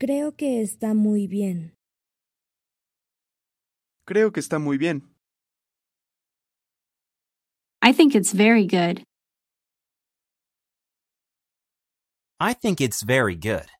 Creo que está muy bien. Creo que está muy bien. I think it's very good. I think it's very good.